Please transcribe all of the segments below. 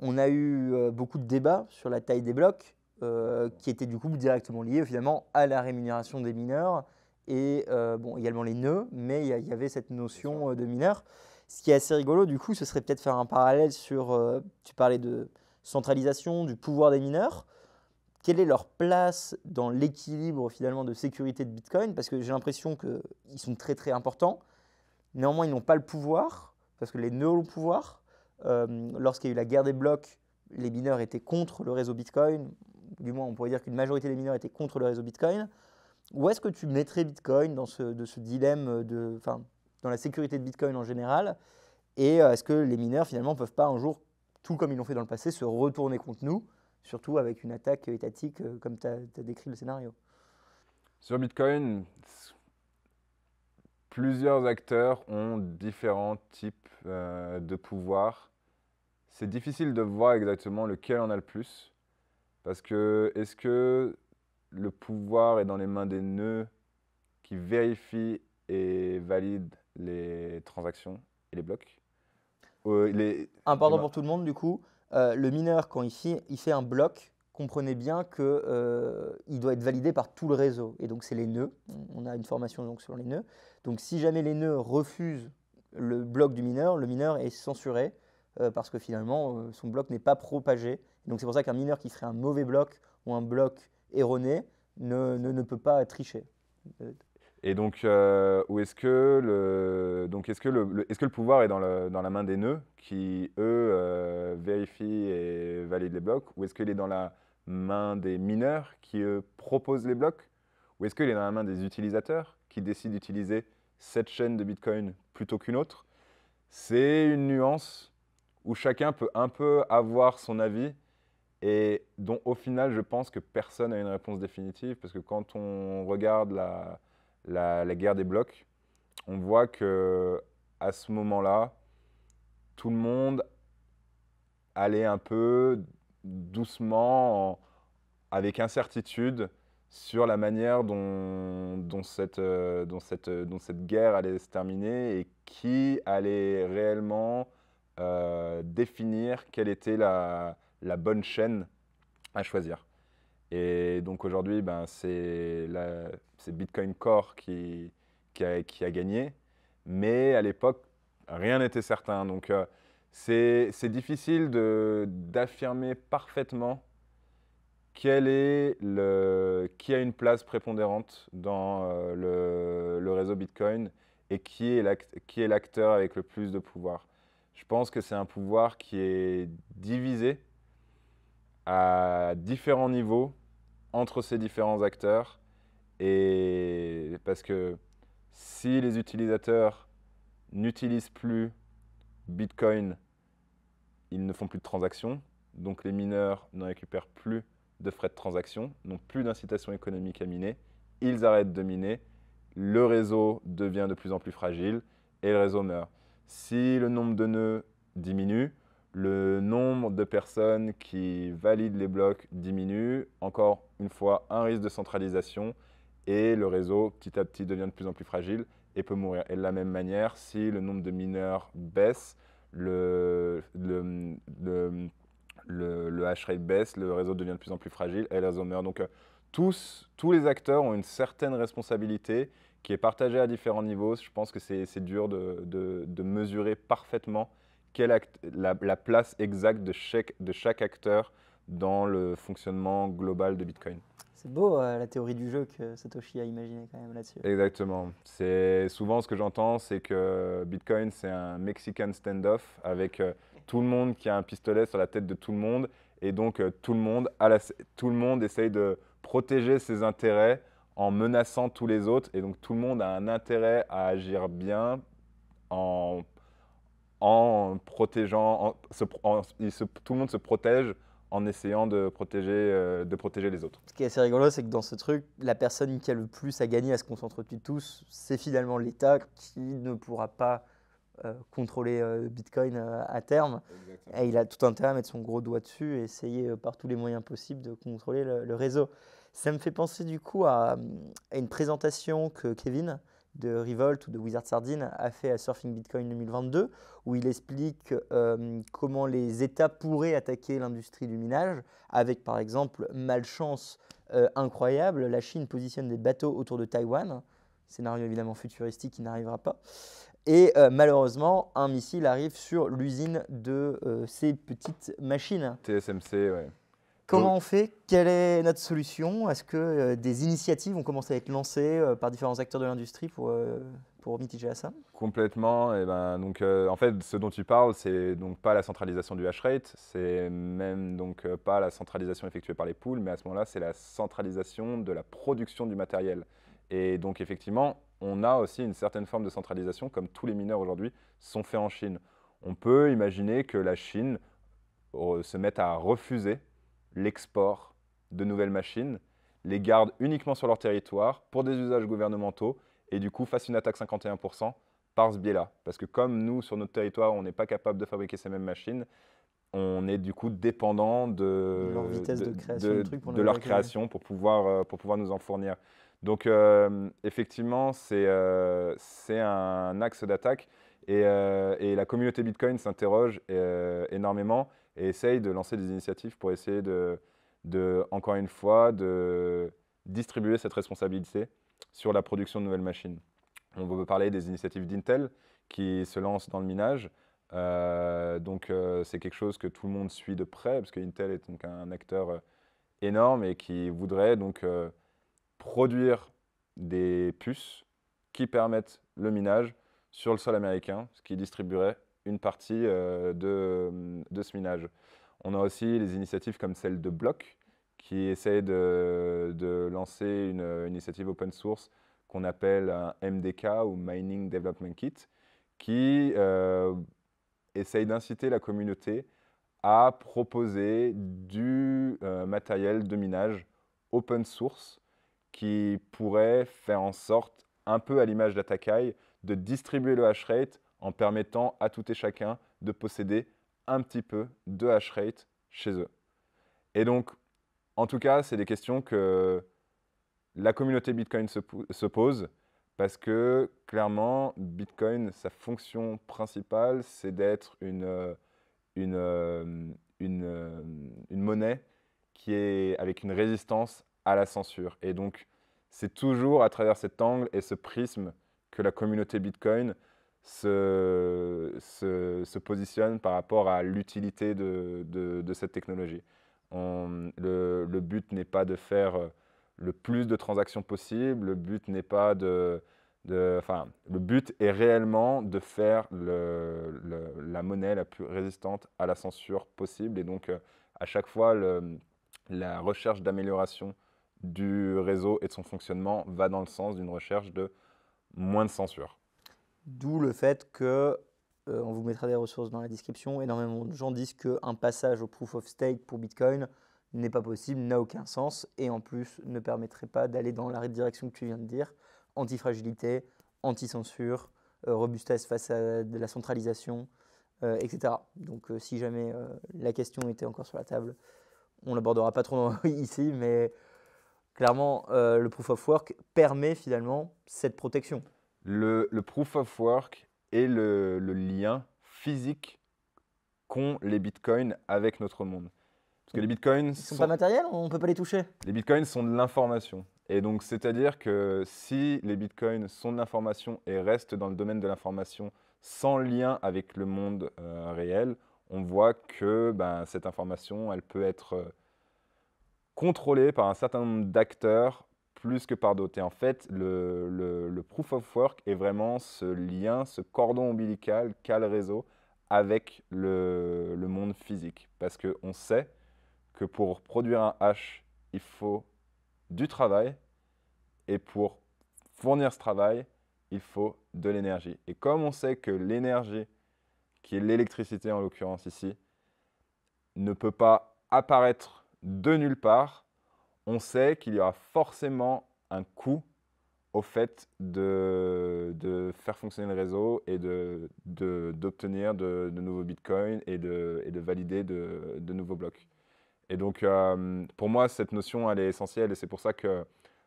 On a eu euh, beaucoup de débats sur la taille des blocs, euh, qui étaient du coup directement liés finalement à la rémunération des mineurs et euh, bon, également les nœuds, mais il y, avait cette notion de mineur. Ce qui est assez rigolo, du coup, ce serait peut-être faire un parallèle sur. tu parlais de centralisation, du pouvoir des mineurs. Quelle est leur place dans l'équilibre finalement de sécurité de Bitcoin Parce que j'ai l'impression qu'ils sont très très importants. Néanmoins, ils n'ont pas le pouvoir, parce que les nœuds ont le pouvoir. Euh, lorsqu'il y a eu la guerre des blocs, les mineurs étaient contre le réseau Bitcoin. Du moins, on pourrait dire qu'une majorité des mineurs étaient contre le réseau Bitcoin. Où est-ce que tu mettrais Bitcoin dans ce, de ce dilemme, de, enfin, dans la sécurité de Bitcoin en général Et euh, est-ce que les mineurs, finalement, ne peuvent pas un jour, tout comme ils l'ont fait dans le passé, se retourner contre nous, surtout avec une attaque étatique euh, comme tu as, décrit le scénario Sur Bitcoin, plusieurs acteurs ont différents types de pouvoirs c'est difficile de voir exactement lequel en a le plus. Parce que est-ce que le pouvoir est dans les mains des nœuds qui vérifient et valident les transactions et les blocs euh, Un pardon pour tout le monde, du coup, euh, le mineur, quand il fait, il fait un bloc, comprenez bien qu'il euh, il doit être validé par tout le réseau. Et donc, c'est les nœuds. On a une formation donc, sur les nœuds. Donc, si jamais les nœuds refusent le bloc du mineur, le mineur est censuré euh, parce que finalement, euh, son bloc n'est pas propagé. Donc c'est pour ça qu'un mineur qui ferait un mauvais bloc ou un bloc erroné ne, ne, peut pas tricher. Et donc, euh, où est-ce que le, donc est que le, est-ce que le pouvoir est dans, le, dans la main des nœuds qui eux vérifient et valident les blocs, ou est-ce qu'il est dans la main des mineurs qui eux, proposent les blocs, ou est-ce qu'il est dans la main des utilisateurs qui décident d'utiliser cette chaîne de Bitcoin plutôt qu'une autre C'est une nuance où chacun peut un peu avoir son avis et dont au final je pense que personne n'a une réponse définitive parce que quand on regarde la, la, guerre des blocs, on voit que à ce moment-là, tout le monde allait un peu doucement, avec incertitude, sur la manière dont, cette, dont, cette, euh, euh, dont cette guerre allait se terminer et qui allait réellement euh, définir quelle était la, bonne chaîne à choisir. Et donc aujourd'hui, ben, c'est Bitcoin Core qui, a, gagné, mais à l'époque, rien n'était certain. Donc euh, c'est difficile d'affirmer parfaitement qui a une place prépondérante dans euh, le, réseau Bitcoin et qui est l'acteur avec le plus de pouvoir. Je pense que c'est un pouvoir qui est divisé à différents niveaux entre ces différents acteurs. Et parce que si les utilisateurs n'utilisent plus Bitcoin, ils ne font plus de transactions. Donc les mineurs ne récupèrent plus de frais de transaction, n'ont plus d'incitation économique à miner. Ils arrêtent de miner. Le réseau devient de plus en plus fragile et le réseau meurt. Si le nombre de nœuds diminue, le nombre de personnes qui valident les blocs diminue. Encore une fois, un risque de centralisation et le réseau petit à petit devient de plus en plus fragile et peut mourir. Et de la même manière, si le nombre de mineurs baisse, le, le, hash rate baisse, le réseau devient de plus en plus fragile et le réseau meurt. Donc euh, tous, tous les acteurs ont une certaine responsabilité qui est partagé à différents niveaux. Je pense que c'est dur de, mesurer parfaitement quelle la, place exacte de chaque, de chaque acteur dans le fonctionnement global de Bitcoin. C'est beau euh, la théorie du jeu que Satoshi a imaginé quand même là-dessus. Exactement. C'est souvent ce que j'entends, c'est que Bitcoin c'est un Mexican standoff avec euh, tout le monde qui a un pistolet sur la tête de tout le monde et donc euh, tout le monde à tout le monde essaye de protéger ses intérêts en menaçant tous les autres. Et donc tout le monde a un intérêt à agir bien en, protégeant, tout le monde se protège en essayant de protéger, euh, de protéger les autres. Ce qui est assez rigolo, c'est que dans ce truc, la personne qui a le plus à gagner à ce qu'on s'entretue tous, c'est finalement l'État qui ne pourra pas euh, contrôler euh, Bitcoin à terme. Et il a tout intérêt à mettre son gros doigt dessus et essayer par tous les moyens possibles de contrôler le réseau. Ça me fait penser du coup à, une présentation que Kevin de Revolt ou de Wizard Sardine a fait à Surfing Bitcoin 2022, où il explique euh, comment les États pourraient attaquer l'industrie du minage, avec par exemple malchance euh, incroyable, la Chine positionne des bateaux autour de Taïwan, scénario évidemment futuristique qui n'arrivera pas, et euh, malheureusement un missile arrive sur l'usine de ces petites machines. TSMC, ouais. Comment on fait Quelle est notre solution Est-ce que euh, des initiatives ont commencé à être lancées euh, par différents acteurs de l'industrie pour, euh, pour mitiger à ça Complètement. Et eh ben, donc, en fait, ce dont tu parles, c'est donc pas la centralisation du hash rate, c'est même donc pas la centralisation effectuée par les poules, mais à ce moment-là, c'est la centralisation de la production du matériel. Et donc, effectivement, on a aussi une certaine forme de centralisation, comme tous les mineurs aujourd'hui sont faits en Chine. On peut imaginer que la Chine se mette à refuser l'export de nouvelles machines, les gardent uniquement sur leur territoire pour des usages gouvernementaux et du coup fassent une attaque 51% par ce biais-là. Parce que comme nous, sur notre territoire, on n'est pas capable de fabriquer ces mêmes machines, on est du coup dépendant de leur vitesse de, création, pour leur création pour pouvoir, euh, pour pouvoir nous en fournir. Donc euh, effectivement, c'est euh, c'est un axe d'attaque et, et, la communauté Bitcoin s'interroge énormément et essaye de lancer des initiatives pour essayer de, encore une fois, de distribuer cette responsabilité sur la production de nouvelles machines. On peut parler des initiatives d'Intel qui se lancent dans le minage. Euh, donc euh, c'est quelque chose que tout le monde suit de près parce que Intel est donc un acteur euh, énorme et qui voudrait donc produire des puces qui permettent le minage sur le sol américain, ce qui distribuerait une partie euh, mm, de, ce minage. On a aussi les initiatives comme celle de Block, qui essaie de, lancer une, initiative open source qu'on appelle un MDK ou Mining Development Kit, qui essaie euh, essaye d'inciter la communauté à proposer du euh, matériel de minage open source qui pourrait faire en sorte, un peu à l'image d'Atakai, de distribuer le rate en permettant à tout et chacun de posséder un petit peu de hash rate chez eux. Et donc, en tout cas, c'est des questions que la communauté Bitcoin se, pose parce que clairement, Bitcoin, sa fonction principale, c'est d'être euh, euh, euh, une, monnaie qui est avec une résistance à la censure. Et donc, c'est toujours à travers cet angle et ce prisme que la communauté Bitcoin se, se, positionne par rapport à l'utilité de, cette technologie. le, but n'est pas de faire euh, le plus de transactions possible, le but n'est pas de... Enfin, le but est réellement de faire la monnaie la plus résistante à la censure possible. Et donc, euh, à chaque fois, la recherche d'amélioration du réseau et de son fonctionnement va dans le sens d'une recherche de moins de censure. D'où le fait que, euh, on vous mettra des ressources dans la description, énormément de gens disent qu'un passage au proof of stake pour Bitcoin n'est pas possible, n'a aucun sens, et en plus ne permettrait pas d'aller dans la direction que tu viens de dire, Anti-fragilité, anti-censure, euh, robustesse face à la centralisation, euh, etc. Donc si jamais la question était encore sur la table, on l'abordera pas trop ici, mais clairement, le proof of work permet finalement cette protection le, proof of work et le, lien physique qu'ont les bitcoins avec notre monde. Parce que les bitcoins. Ils sont, sont pas matériels, on ne peut pas les toucher. Les bitcoins sont de l'information. Et donc, c'est-à-dire que si les bitcoins sont de l'information et restent dans le domaine de l'information sans lien avec le monde euh, réel, on voit que ben, cette information, elle peut être euh, contrôlée par un certain nombre d'acteurs plus que par d'autres. Et en fait, le, proof of work est vraiment ce lien, ce cordon ombilical qu'a le réseau avec le, monde physique. Parce qu'on sait que pour produire un hash, il faut du travail. Et pour fournir ce travail, il faut de l'énergie. Et comme on sait que l'énergie, qui est l'électricité en l'occurrence ici, ne peut pas apparaître de nulle part, on sait qu'il y aura forcément un coût au fait de, faire fonctionner le réseau et d'obtenir de, de, nouveaux bitcoins et de, valider de, nouveaux blocs. Et donc, euh, pour moi, cette notion, elle est essentielle et c'est pour ça que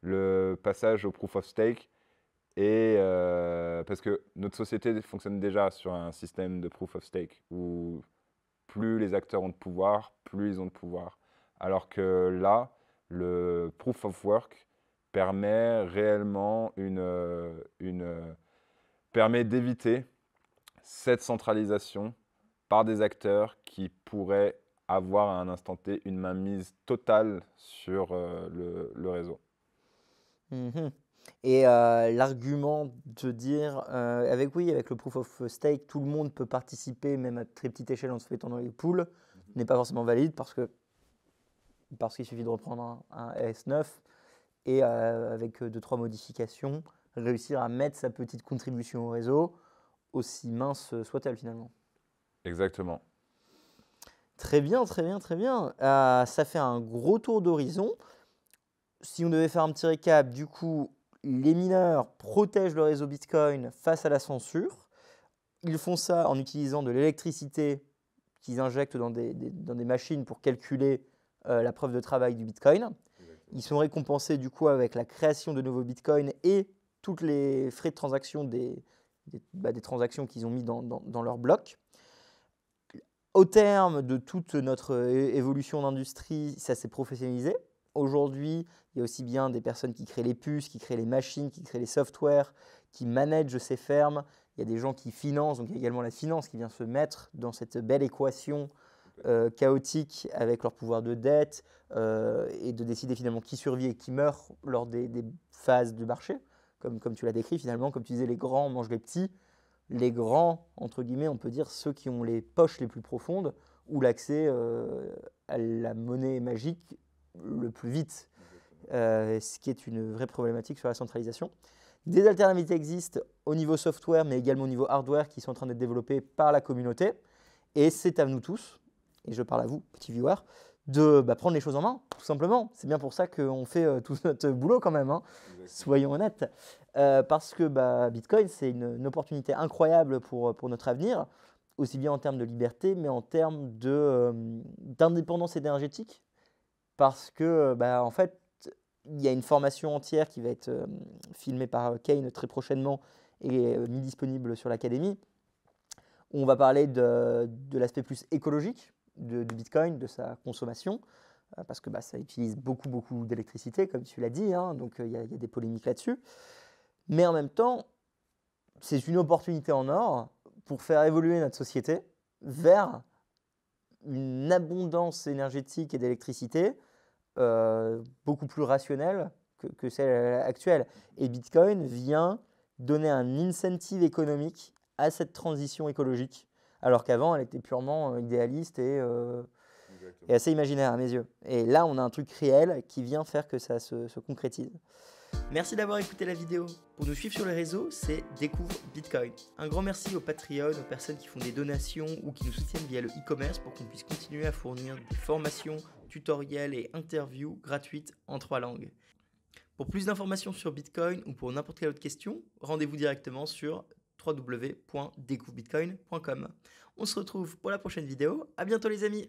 le passage au proof of stake est... Euh, parce que notre société fonctionne déjà sur un système de proof of stake où plus les acteurs ont de pouvoir, plus ils ont de pouvoir. Alors que là, le proof of work permet réellement une, euh, une euh, permet d'éviter cette centralisation par des acteurs qui pourraient avoir à un instant T une mainmise totale sur euh, le, réseau. Mhm. Et l'argument de dire, avec oui, avec le proof of stake, tout le monde peut participer, même à très petite échelle en se mettant dans les poules, mhm. n'est pas forcément valide parce que parce qu'il suffit de reprendre un, S9 et euh, avec euh, deux, trois modifications, réussir à mettre sa petite contribution au réseau, aussi mince soit-elle finalement. Exactement. Très bien, très bien, très bien. Euh, ça fait un gros tour d'horizon. Si on devait faire un petit récap, du coup, les mineurs protègent le réseau Bitcoin face à la censure. Ils font ça en utilisant de l'électricité qu'ils injectent dans dans des, machines pour calculer euh, la preuve de travail du Bitcoin. Ils sont récompensés du coup avec la création de nouveaux Bitcoins et toutes les frais de transaction des, bah, transactions qu'ils ont mis dans, dans, leur bloc. Au terme de toute notre évolution d'industrie, ça s'est professionnalisé. Aujourd'hui, il y a aussi bien des personnes qui créent les puces, qui créent les machines, qui créent les softwares, qui managent ces fermes. Il y a des gens qui financent, donc il y a également la finance qui vient se mettre dans cette belle équation euh, chaotiques avec leur pouvoir de dette euh, et de décider finalement qui survit et qui meurt lors des, phases de marché, comme, comme tu l'as décrit finalement, comme tu disais, les grands mangent les petits, les grands, entre guillemets, on peut dire ceux qui ont les poches les plus profondes ou l'accès euh, à la monnaie magique le plus vite, ce qui est une vraie problématique sur la centralisation. Des alternatives existent au niveau software, mais également au niveau hardware, qui sont en train d'être développées par la communauté. Et c'est à nous tous et je parle à vous, petits viewers, de bah, prendre les choses en main, tout simplement. C'est bien pour ça qu'on fait euh, tout notre boulot quand même, hein. soyons honnêtes. Euh, parce que bah, Bitcoin, c'est une, opportunité incroyable pour, euh, pour notre avenir, aussi bien en termes de liberté, mais en termes de, d'indépendance énergétique. Parce que, bah, en fait, il y a une formation entière qui va être filmée par Kane très prochainement et mise disponible sur l'Académie. On va parler de l'aspect plus écologique de, Bitcoin, de sa consommation, euh, parce que bah, ça utilise beaucoup, beaucoup d'électricité, comme tu l'as dit, hein, donc euh, il y, a des polémiques là-dessus. Mais en même temps, c'est une opportunité en or pour faire évoluer notre société vers une abondance énergétique et d'électricité euh, beaucoup plus rationnelle que, que, celle actuelle. Et Bitcoin vient donner un incentive économique à cette transition écologique alors qu'avant, elle était purement euh, idéaliste euh, et, assez imaginaire à mes yeux. Et là, on a un truc réel qui vient faire que ça se, concrétise. Merci d'avoir écouté la vidéo. Pour nous suivre sur les réseaux, c'est Découvre Bitcoin. Un grand merci aux Patreons, aux personnes qui font des donations ou qui nous soutiennent via le e-commerce pour qu'on puisse continuer à fournir des formations, tutoriels et interviews gratuites en trois langues. Pour plus d'informations sur Bitcoin ou pour n'importe quelle autre question, rendez-vous directement sur www.découvrebitcoin.com. On se retrouve pour la prochaine vidéo. À bientôt les amis.